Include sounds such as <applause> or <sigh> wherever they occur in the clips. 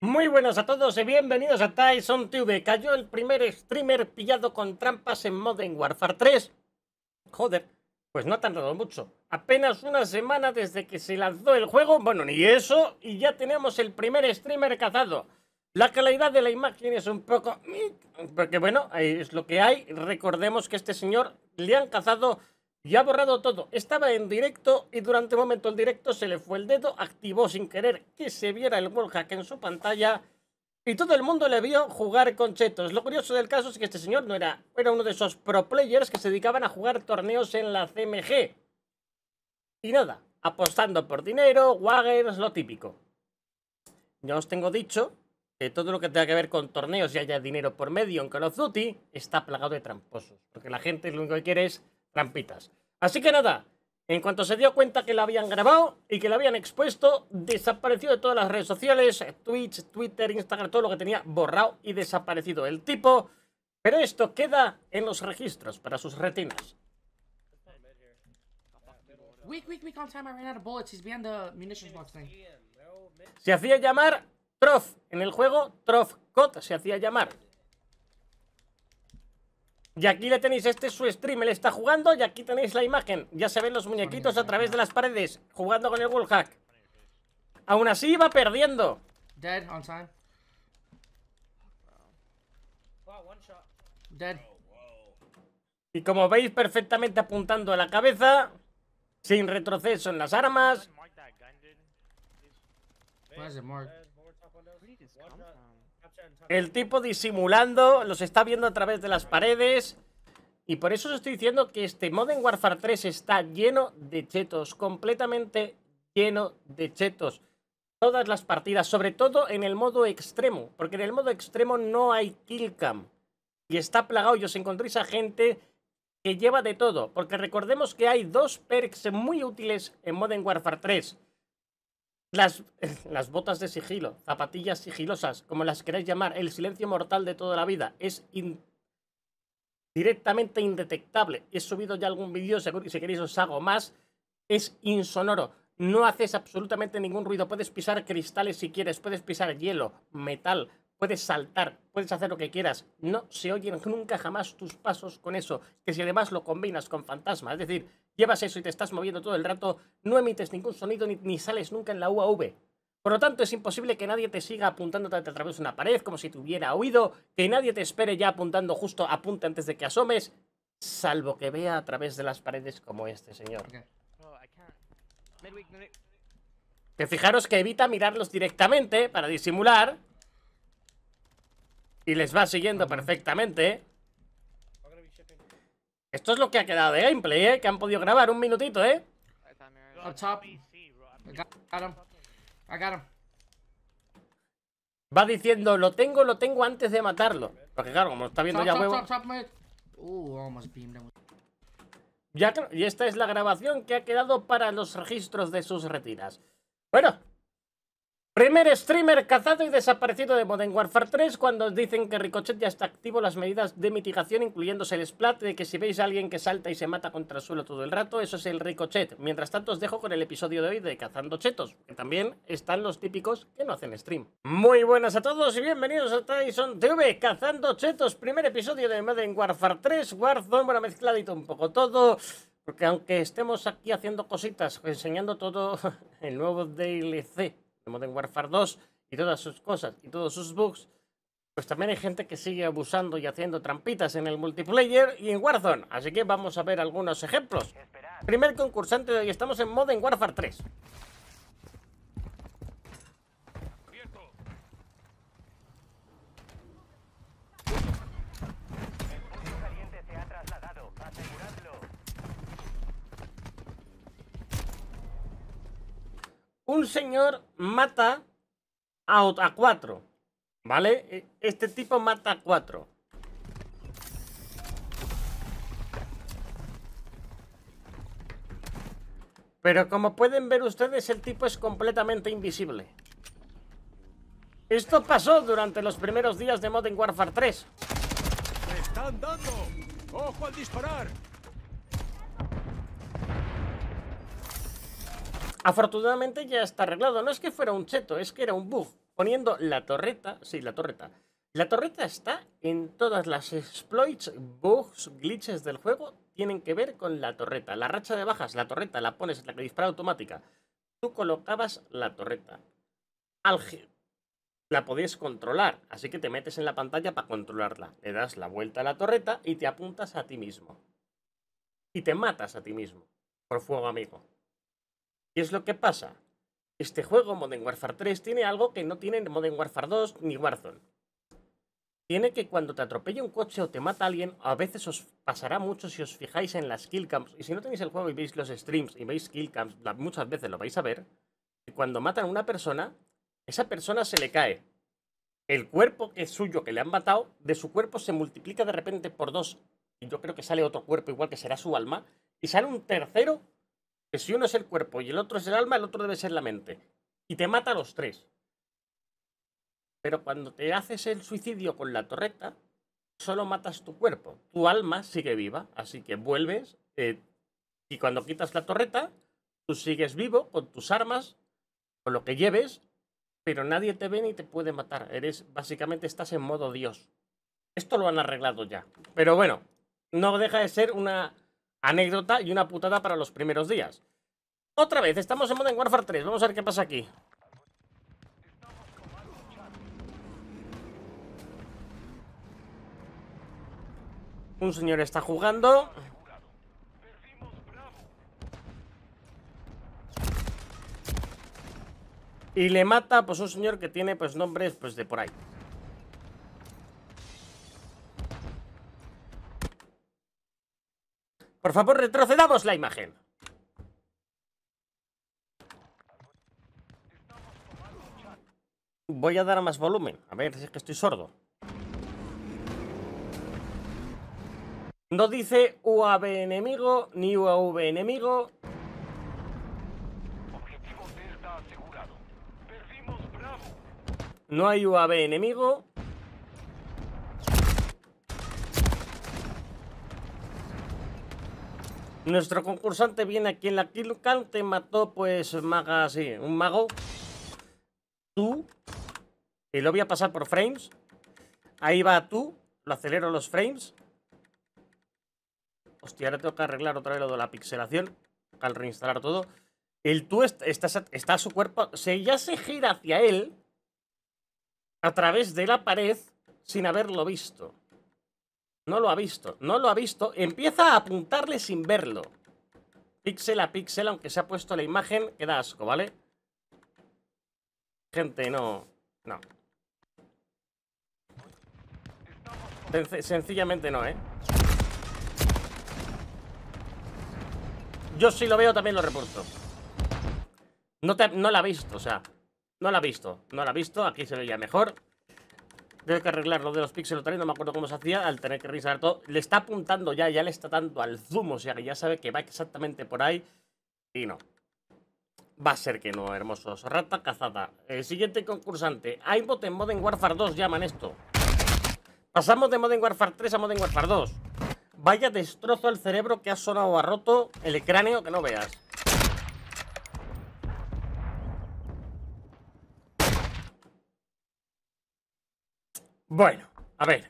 Muy buenos a todos y bienvenidos a Tyson TV. Cayó el primer streamer pillado con trampas en Modern Warfare 3. Joder, pues no ha tardado mucho. Apenas una semana desde que se lanzó el juego, bueno, ni eso, y ya tenemos el primer streamer cazado. La calidad de la imagen es un poco... Mm, porque bueno, es lo que hay. Recordemos que este señor le han cazado ya ha borrado todo. Estaba en directo y durante un momento en directo se le fue el dedo, activó sin querer que se viera el wallhack en su pantalla y todo el mundo le vio jugar con chetos. Lo curioso del caso es que este señor no era, era uno de esos pro players que se dedicaban a jugar torneos en la CMG. Y nada, apostando por dinero, waggers, lo típico. Ya os tengo dicho que todo lo que tenga que ver con torneos y haya dinero por medio en Call of Duty está plagado de tramposos, porque la gente lo único que quiere es trampitas. Así que nada, en cuanto se dio cuenta que la habían grabado y que la habían expuesto, desapareció de todas las redes sociales, Twitch, Twitter, Instagram, todo lo que tenía borrado y desaparecido el tipo. Pero esto queda en los registros para sus retinas. Se hacía llamar Trof en el juego, Trof se hacía llamar. Y aquí le tenéis, este es su stream, él está jugando y aquí tenéis la imagen. Ya se ven los muñequitos a través de las paredes, jugando con el wallhack. Aún así va perdiendo. Dead on time. Dead. Y como veis, perfectamente apuntando a la cabeza, sin retroceso en las armas. El tipo disimulando, los está viendo a través de las paredes. Y por eso os estoy diciendo que este Modern Warfare 3 está lleno de chetos, completamente lleno de chetos. Todas las partidas, sobre todo en el modo extremo, porque en el modo extremo no hay killcam. Y está plagado Yo os encontréis a gente que lleva de todo, porque recordemos que hay dos perks muy útiles en Modern Warfare 3 las, <laughs> las, botas de sigilo, zapatillas sigilosas, como las queráis llamar, el silencio mortal de toda la vida, es directamente indetectable. He subido ya algún vídeo, seguro que si queréis os hago más. Es insonoro, no haces absolutamente ningún ruido. Puedes pisar cristales si quieres, puedes pisar hielo, metal, puedes saltar, puedes hacer lo que quieras. No se oyen nunca jamás tus pasos con eso, que si además lo combinas con fantasma, es decir, llevas eso y te estás moviendo todo el rato, no emites ningún sonido ni, sales nunca en la UAV. Por lo tanto, es imposible que nadie te siga apuntándote a través de una pared como si te hubiera oído, que nadie te espere ya apuntando justo a punta antes de que asomes, salvo que vea a través de las paredes como este señor. Oh, que fijaros que evita mirarlos directamente para disimular, y les va siguiendo perfectamente. Esto es lo que ha quedado de gameplay, ¿eh? Que han podido grabar un minutito, ¿eh? Va diciendo, lo tengo, lo tengo antes de matarlo. Porque claro, como está viendo ya huevo... Ya, y esta es la grabación que ha quedado para los registros de sus retiras. Bueno, Primer streamer cazado y desaparecido de Modern Warfare 3 cuando dicen que Ricochet ya está activo las medidas de mitigación incluyéndose el splat de que si veis a alguien que salta y se mata contra el suelo todo el rato, eso es el Ricochet. Mientras tanto os dejo con el episodio de hoy de Cazando Chetos, que también están los típicos que no hacen stream. Muy buenas a todos y bienvenidos a Tyson TV, Cazando Chetos, primer episodio de Modern Warfare 3, Warzone, bueno, mezcladito un poco todo... Porque aunque estemos aquí haciendo cositas, enseñando todo <laughs> el nuevo DLC Modern Warfare 2 y todas sus cosas y todos sus bugs, pues también hay gente que sigue abusando y haciendo trampitas en el multiplayer y en Warzone. Así que vamos a ver algunos ejemplos. Primer concursante de hoy, estamos en Modern Warfare 3. un señor mata a, a cuatro, ¿vale? E, este tipo mata a cuatro. Pero como pueden ver ustedes, el tipo es completamente invisible. Esto pasó durante los primeros días de Modern Warfare 3. están dando! ¡Ojo al disparar! Afortunadamente ya está arreglado. No es que fuera un cheto, es que era un bug. Poniendo la torreta, sí, la torreta. La torreta está en todas las exploits, bugs, glitches del juego, tienen que ver con la torreta. La racha de bajas, la torreta, la pones en la que dispara automática. Tú colocabas la torreta. La podías controlar, así que te metes en la pantalla para controlarla. Le das la vuelta a la torreta y te apuntas a ti mismo. Y te matas a ti mismo. Por fuego amigo es lo que pasa? Este juego, Modern Warfare 3, tiene algo que no tiene Modern Warfare 2 ni Warzone. Tiene que cuando te atropella un coche o te mata alguien, a veces os pasará mucho si os fijáis en las killcams. Y si no tenéis el juego y veis los streams y veis killcams, muchas veces lo vais a ver, que cuando matan a una persona, esa persona se le cae. El cuerpo que es suyo, que le han matado, de su cuerpo se multiplica de repente por dos. Y yo creo que sale otro cuerpo igual que será su alma. Y sale un tercero que si uno es el cuerpo y el otro es el alma, el otro debe ser la mente. Y te mata a los tres. Pero cuando te haces el suicidio con la torreta, solo matas tu cuerpo. Tu alma sigue viva, así que vuelves eh, y cuando quitas la torreta, tú sigues vivo con tus armas, con lo que lleves, pero nadie te ve ni te puede matar. Eres, básicamente estás en modo Dios. Esto lo han arreglado ya. Pero bueno, no deja de ser una Anécdota y una putada para los primeros días. Otra vez, estamos en Modern Warfare 3. Vamos a ver qué pasa aquí. Un señor está jugando. Y le mata, pues, un señor que tiene, pues, nombres, pues, de por ahí. Por favor, retrocedamos la imagen. Voy a dar más volumen. A ver si es que estoy sordo. No dice UAV enemigo ni UAV enemigo. No hay UAV enemigo. Nuestro concursante viene aquí en la Kilucan, Te mató, pues, maga, así, un mago. Tú. Y lo voy a pasar por frames. Ahí va tú. Lo acelero los frames. Hostia, ahora tengo que arreglar otra vez lo de la pixelación. Al reinstalar todo. El tú está, está, su cuerpo. Se ya se gira hacia él. A través de la pared. Sin haberlo visto. No lo ha visto, no lo ha visto. Empieza a apuntarle sin verlo. Píxel a píxel, aunque se ha puesto la imagen, queda asco, ¿vale? Gente, no... No. sencillamente no, ¿eh? Yo sí lo veo también lo reporto. No, te, no la ha visto, o sea... No la ha visto, no la ha visto. Aquí se veía mejor. Tengo que arreglar lo de los píxeles no me acuerdo cómo se hacía, al tener que revisar todo. Le está apuntando ya, ya le está dando al zoom, o sea que ya sabe que va exactamente por ahí. Y no. Va a ser que no, hermosos. Rata cazada. El eh, siguiente concursante. bot en Modern Warfare 2 llaman esto. Pasamos de Modern Warfare 3 a Modern Warfare 2. Vaya destrozo al cerebro que ha sonado a roto el cráneo que no veas. Bueno, a ver.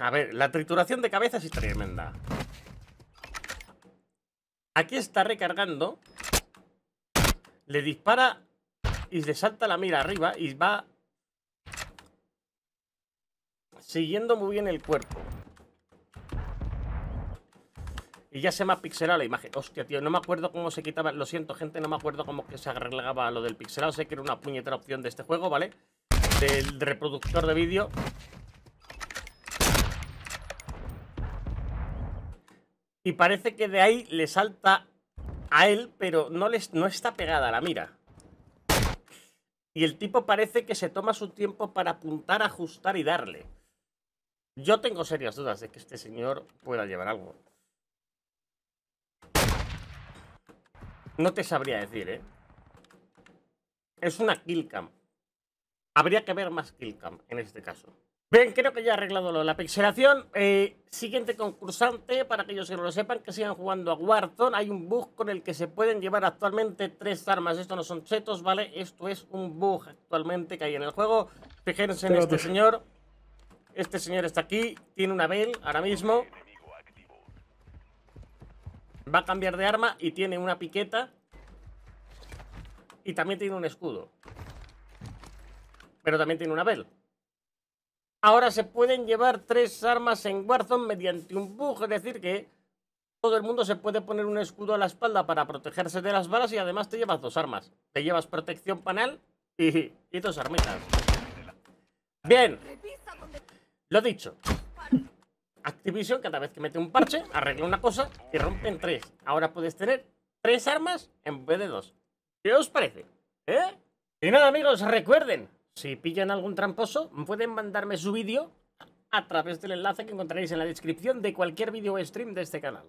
A ver, la trituración de cabezas es tremenda. Aquí está recargando. Le dispara y le salta la mira arriba y va siguiendo muy bien el cuerpo. Y ya se me ha pixelado la imagen. Hostia, tío, no me acuerdo cómo se quitaba. Lo siento, gente, no me acuerdo cómo que se arreglaba lo del pixelado. Sé que era una puñetera opción de este juego, ¿vale? Del reproductor de vídeo. Y parece que de ahí le salta a él, pero no, no está pegada la mira. Y el tipo parece que se toma su tiempo para apuntar, ajustar y darle. Yo tengo serias dudas de que este señor pueda llevar algo. No te sabría decir, ¿eh? Es una killcam. Habría que ver más killcam en este caso. Bien, creo que ya he arreglado la pixelación. Eh, siguiente concursante, para aquellos que no lo sepan, que sigan jugando a Warzone. Hay un bug con el que se pueden llevar actualmente tres armas. Esto no son chetos, ¿vale? Esto es un bug actualmente que hay en el juego. Fíjense en este señor. Este señor está aquí, tiene una Bell ahora mismo. Va a cambiar de arma y tiene una piqueta. Y también tiene un escudo. Pero también tiene una bel. Ahora se pueden llevar tres armas en Warzone mediante un bug. Es decir que todo el mundo se puede poner un escudo a la espalda para protegerse de las balas y además te llevas dos armas. Te llevas protección panal y, y dos armitas. Bien. Lo dicho. Activision cada vez que mete un parche arregla una cosa y rompen tres. Ahora puedes tener tres armas en vez de dos. ¿Qué os parece? ¿Eh? Y nada amigos, recuerden, si pillan algún tramposo, pueden mandarme su vídeo a través del enlace que encontraréis en la descripción de cualquier vídeo stream de este canal.